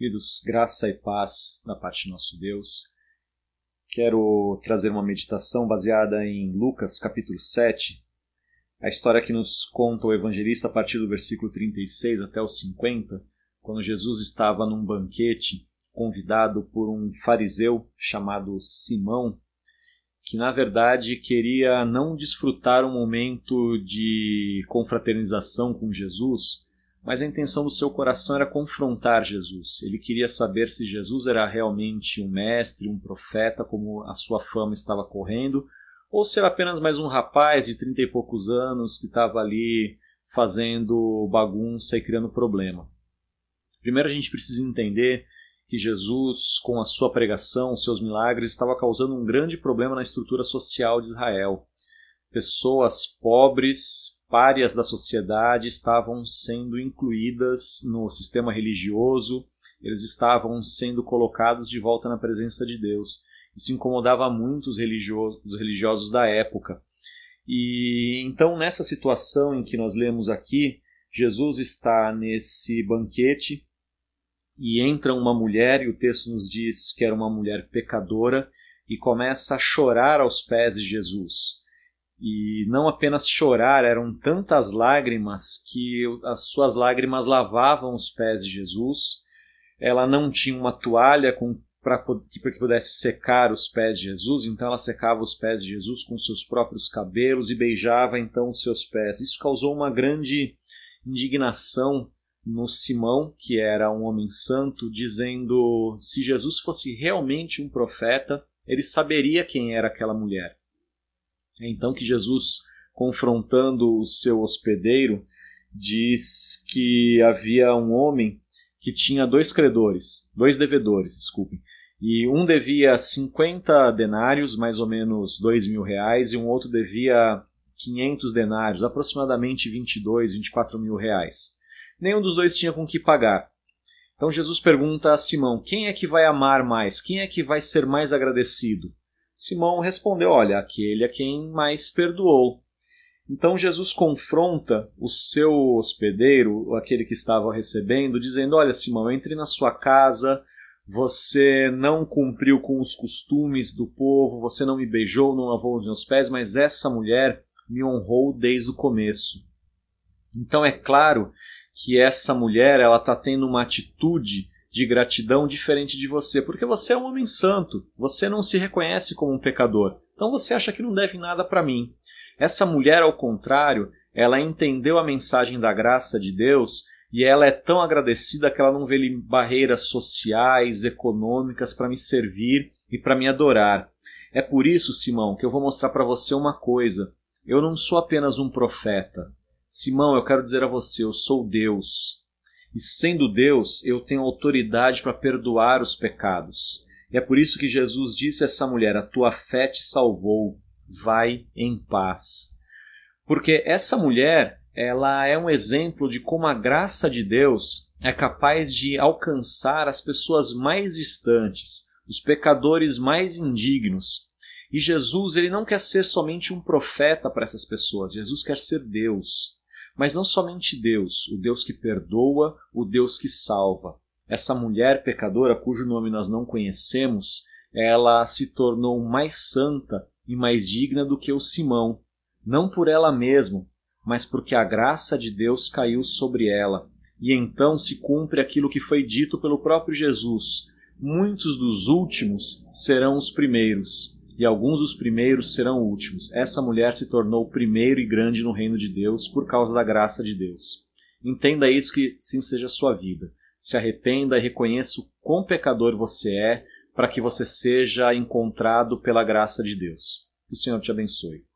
Queridos, graça e paz da parte de nosso Deus. Quero trazer uma meditação baseada em Lucas capítulo 7, a história que nos conta o evangelista a partir do versículo 36 até o 50, quando Jesus estava num banquete convidado por um fariseu chamado Simão, que na verdade queria não desfrutar um momento de confraternização com Jesus, mas a intenção do seu coração era confrontar Jesus. Ele queria saber se Jesus era realmente um mestre, um profeta, como a sua fama estava correndo, ou se era apenas mais um rapaz de trinta e poucos anos que estava ali fazendo bagunça e criando problema. Primeiro a gente precisa entender que Jesus, com a sua pregação, seus milagres, estava causando um grande problema na estrutura social de Israel. Pessoas pobres, párias da sociedade estavam sendo incluídas no sistema religioso, eles estavam sendo colocados de volta na presença de Deus. Isso incomodava muito os religiosos, os religiosos da época. E então, nessa situação em que nós lemos aqui, Jesus está nesse banquete e entra uma mulher, e o texto nos diz que era uma mulher pecadora, e começa a chorar aos pés de Jesus. E não apenas chorar, eram tantas lágrimas que as suas lágrimas lavavam os pés de Jesus. Ela não tinha uma toalha para que pudesse secar os pés de Jesus, então ela secava os pés de Jesus com seus próprios cabelos e beijava então os seus pés. Isso causou uma grande indignação no Simão, que era um homem santo, dizendo: se Jesus fosse realmente um profeta, ele saberia quem era aquela mulher. É então que Jesus, confrontando o seu hospedeiro, diz que havia um homem que tinha dois credores, dois devedores, desculpem. E um devia 50 denários, mais ou menos 2 mil reais, e um outro devia 500 denários, aproximadamente 22, 24 mil reais. Nenhum dos dois tinha com que pagar. Então Jesus pergunta a Simão: quem é que vai amar mais? Quem é que vai ser mais agradecido? Simão respondeu: Olha, aquele é quem mais perdoou. Então Jesus confronta o seu hospedeiro, aquele que estava recebendo, dizendo: Olha, Simão, entre na sua casa, você não cumpriu com os costumes do povo, você não me beijou, não lavou os meus pés, mas essa mulher me honrou desde o começo. Então é claro que essa mulher ela está tendo uma atitude de gratidão diferente de você, porque você é um homem santo, você não se reconhece como um pecador. Então você acha que não deve nada para mim. Essa mulher, ao contrário, ela entendeu a mensagem da graça de Deus e ela é tão agradecida que ela não vê barreiras sociais, econômicas para me servir e para me adorar. É por isso, Simão, que eu vou mostrar para você uma coisa. Eu não sou apenas um profeta. Simão, eu quero dizer a você, eu sou Deus. E sendo Deus, eu tenho autoridade para perdoar os pecados. E é por isso que Jesus disse a essa mulher: A tua fé te salvou, vai em paz. Porque essa mulher, ela é um exemplo de como a graça de Deus é capaz de alcançar as pessoas mais distantes, os pecadores mais indignos. E Jesus, ele não quer ser somente um profeta para essas pessoas, Jesus quer ser Deus. Mas não somente Deus, o Deus que perdoa, o Deus que salva. Essa mulher pecadora, cujo nome nós não conhecemos, ela se tornou mais santa e mais digna do que o Simão, não por ela mesma, mas porque a graça de Deus caiu sobre ela. E então se cumpre aquilo que foi dito pelo próprio Jesus: muitos dos últimos serão os primeiros, e alguns dos primeiros serão últimos. Essa mulher se tornou primeiro e grande no reino de Deus por causa da graça de Deus. Entenda isso que sim seja sua vida. Se arrependa e reconheça o quão pecador você é, para que você seja encontrado pela graça de Deus. Que o Senhor te abençoe.